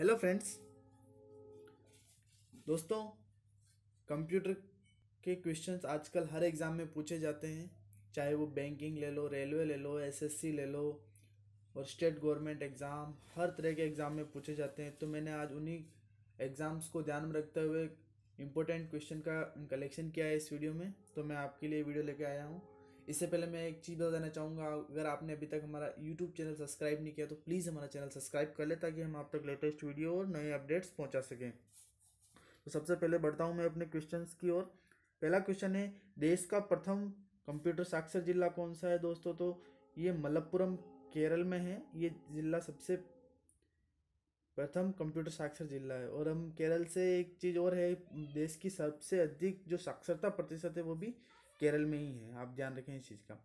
hello friends दोस्तों computer के questions आजकल हर एग्ज़ाम में पूछे जाते हैं चाहे वो बैंकिंग ले लो रेलवे ले लो एसएससी ले लो और स्टेट गवर्नमेंट एग्ज़ाम हर तरह के एग्ज़ाम में पूछे जाते हैं तो मैंने आज उन्हीं एग्ज़ाम्स को ध्यान में रखते हुए इम्पोर्टेंट क्वेश्चन का कलेक्शन किया है इस वीडियो में तो मैं आपके लिए वीडियो लेके आया हूँ इससे पहले मैं एक चीज़ बताना चाहूँगा अगर आपने अभी तक हमारा यूट्यूब चैनल सब्सक्राइब नहीं किया तो प्लीज़ हमारा चैनल सब्सक्राइब कर ले ताकि हम आप तक लेटेस्ट वीडियो और नए अपडेट्स पहुँचा सकें तो सबसे पहले बढ़ता हूँ मैं अपने क्वेश्चन की ओर पहला क्वेश्चन है देश का प्रथम कंप्यूटर साक्षर जिला कौन सा है दोस्तों तो ये मलप्पुरम केरल में है ये ज़िला सबसे प्रथम कंप्यूटर साक्षर जिला है और हम केरल से एक चीज़ और है देश की सबसे अधिक जो साक्षरता प्रतिशत है वो भी केरल में ही है आप ध्यान रखें इस चीज़ का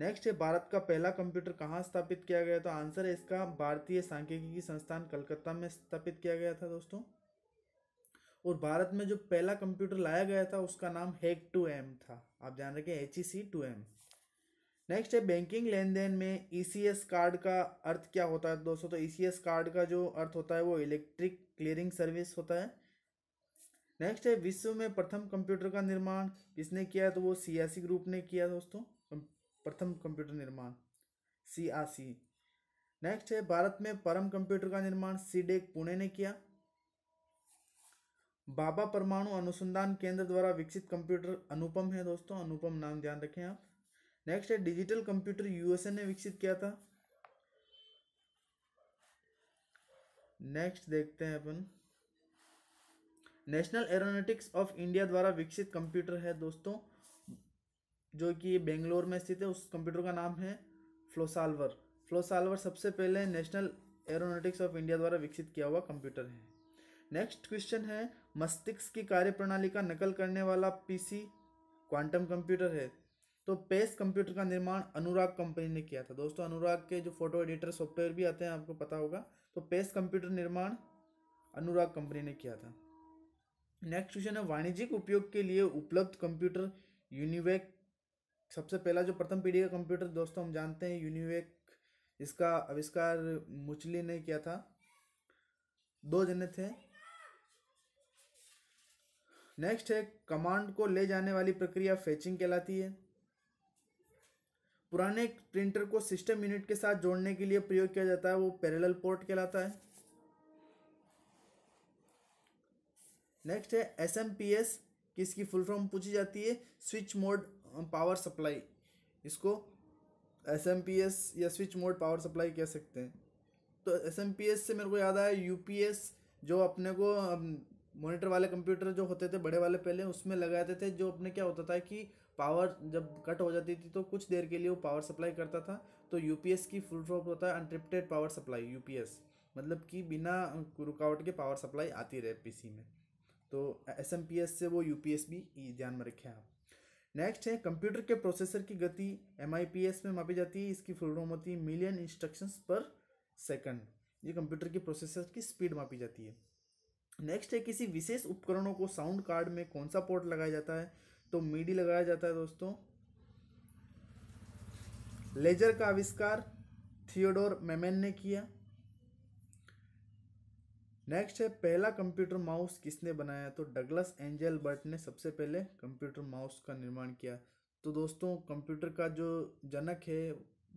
नेक्स्ट है भारत का पहला कंप्यूटर कहाँ स्थापित किया गया तो आंसर है इसका भारतीय सांख्यिकी संस्थान कलकत्ता में स्थापित किया गया था दोस्तों और भारत में जो पहला कंप्यूटर लाया गया था उसका नाम हेक टू एम था आप ध्यान रखें H E C two M next है बैंकिंग लेन देन में ई e कार्ड का अर्थ क्या होता है दोस्तों तो ई e कार्ड का जो अर्थ होता है वो इलेक्ट्रिक क्लियरिंग सर्विस होता है नेक्स्ट है विश्व में प्रथम कंप्यूटर का निर्माण किसने किया तो वो सी ग्रुप ने किया दोस्तों प्रथम कंप्यूटर निर्माण सी नेक्स्ट है भारत में परम कंप्यूटर का निर्माण सी e पुणे ने किया बाबा परमाणु अनुसंधान केंद्र द्वारा विकसित कंप्यूटर अनुपम है दोस्तों अनुपम नाम ध्यान रखें आप नेक्स्ट है डिजिटल कंप्यूटर यूएसए ने विकसित किया था नेक्स्ट देखते हैं अपन नेशनल एरोनॉटिक्स ऑफ इंडिया द्वारा विकसित कंप्यूटर है दोस्तों जो कि बेंगलोर में स्थित है उस कंप्यूटर का नाम है फ्लोसाल्वर फ्लोसाल्वर सबसे पहले नेशनल एरोनोटिक्स ऑफ इंडिया द्वारा विकसित किया हुआ कंप्यूटर है नेक्स्ट क्वेश्चन है मस्तिष्क की कार्यप्रणाली का नकल करने वाला पीसी क्वांटम कंप्यूटर है तो पेस कंप्यूटर का निर्माण अनुराग कंपनी ने किया था दोस्तों अनुराग के जो फोटो एडिटर सॉफ्टवेयर भी आते हैं आपको पता होगा तो पेस कंप्यूटर निर्माण अनुराग कंपनी ने किया था नेक्स्ट क्वेश्चन है वाणिज्यिक उपयोग के लिए उपलब्ध कंप्यूटर यूनिवेक सबसे पहला जो प्रथम पीढ़ी का कंप्यूटर दोस्तों हम जानते हैं यूनिवेक इसका आविष्कार मुचली ने किया था दो जने थे नेक्स्ट है कमांड को ले जाने वाली प्रक्रिया फेचिंग कहलाती है पुराने प्रिंटर को सिस्टम यूनिट के साथ जोड़ने के लिए प्रयोग किया जाता है वो पैरेलल पोर्ट कहलाता है नेक्स्ट है एस एम पी एस किसकी फुल फॉर्म पूछी जाती है स्विच मोड पावर सप्लाई इसको एस एम पी एस या स्विच मोड पावर सप्लाई कह सकते हैं तो एस एम पी एस से मेरे को याद आया यू पी एस जो अपने को मॉनिटर वाले कंप्यूटर जो होते थे बड़े वाले पहले उसमें लगाते थे जो अपने क्या होता था कि पावर जब कट हो जाती थी तो कुछ देर के लिए वो पावर सप्लाई करता था तो यूपीएस की फुल फॉर्म होता है अनट्रिप्टेड पावर सप्लाई यूपीएस मतलब कि बिना रुकावट के पावर सप्लाई आती रहे पीसी में तो एस एम पी एस से वो यू पी एस भी ध्यान में रखें आप नेक्स्ट है कंप्यूटर के प्रोसेसर की गति एम आई पी एस में मापी जाती है इसकी फुल फॉर्म होती है मिलियन इंस्ट्रक्शन पर सेकेंड ये कंप्यूटर के प्रोसेसर की स्पीड मापी जाती है नेक्स्ट है किसी विशेष उपकरणों को साउंड कार्ड में कौन सा पोर्ट लगाया जाता है तो मीडी लगाया जाता है दोस्तों लेजर का आविष्कार थियोडोर मेमेन ने किया नेक्स्ट है पहला कंप्यूटर माउस किसने बनाया तो डगलस एंजल बर्ट ने सबसे पहले कंप्यूटर माउस का निर्माण किया तो दोस्तों कंप्यूटर का जो जनक है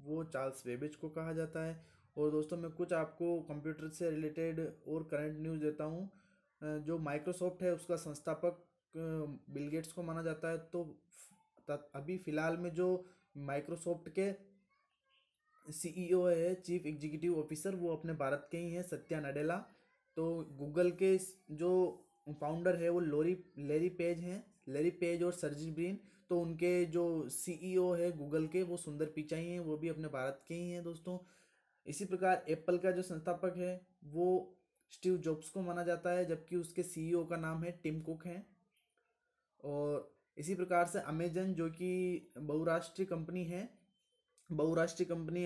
वो चार्ल्स वेबेज को कहा जाता है और दोस्तों मैं कुछ आपको कंप्यूटर से रिलेटेड और करंट न्यूज़ देता हूँ जो माइक्रोसॉफ्ट है उसका संस्थापक बिल गेट्स को माना जाता है तो अभी फ़िलहाल में जो माइक्रोसॉफ्ट के सीईओ e है चीफ एग्जीक्यूटिव ऑफिसर वो अपने भारत के ही हैं सत्या नडेला तो गूगल के जो फाउंडर है वो लोरी लेरी पेज हैं लेरी पेज और सर्जी ब्रीन तो उनके जो सीईओ e है गूगल के वो सुंदर पिचाई हैं वो भी अपने भारत के ही हैं दोस्तों इसी प्रकार एप्पल का जो संस्थापक है वो स्टीव जॉब्स को माना जाता है जबकि उसके सीईओ e का नाम है टिम कुक हैं और इसी प्रकार से अमेजन जो कि बहुराष्ट्रीय कंपनी है बहुराष्ट्रीय कंपनी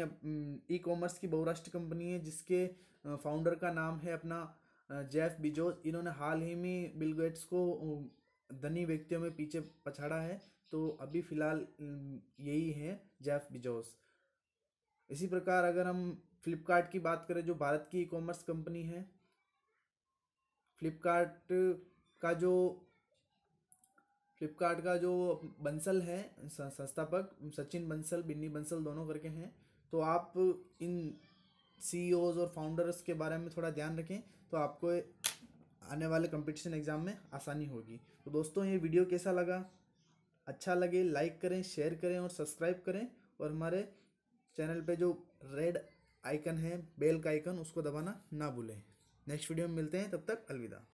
ई कॉमर्स की बहुराष्ट्रीय कंपनी है जिसके फाउंडर का नाम है अपना जेफ बिजोज इन्होंने हाल ही में बिल गेट्स को धनी व्यक्तियों में पीछे पछाड़ा है तो अभी फ़िलहाल यही है जेफ बिजोस इसी प्रकार अगर हम फ्लिपकार्ट की बात करें जो भारत की ई कॉमर्स कंपनी है फ्लिपकार्ट का जो फ्लिपकार्ट का जो बंसल है संस्थापक सचिन बंसल बिन्नी बंसल दोनों करके हैं तो आप इन सी e और फाउंडर्स के बारे में थोड़ा ध्यान रखें तो आपको आने वाले कंपटीशन एग्ज़ाम में आसानी होगी तो दोस्तों ये वीडियो कैसा लगा अच्छा लगे लाइक करें शेयर करें और सब्सक्राइब करें और हमारे चैनल पे जो रेड आइकन है बेल का आइकन उसको दबाना ना भूलें नेक्स्ट वीडियो में मिलते हैं तब तक अलविदा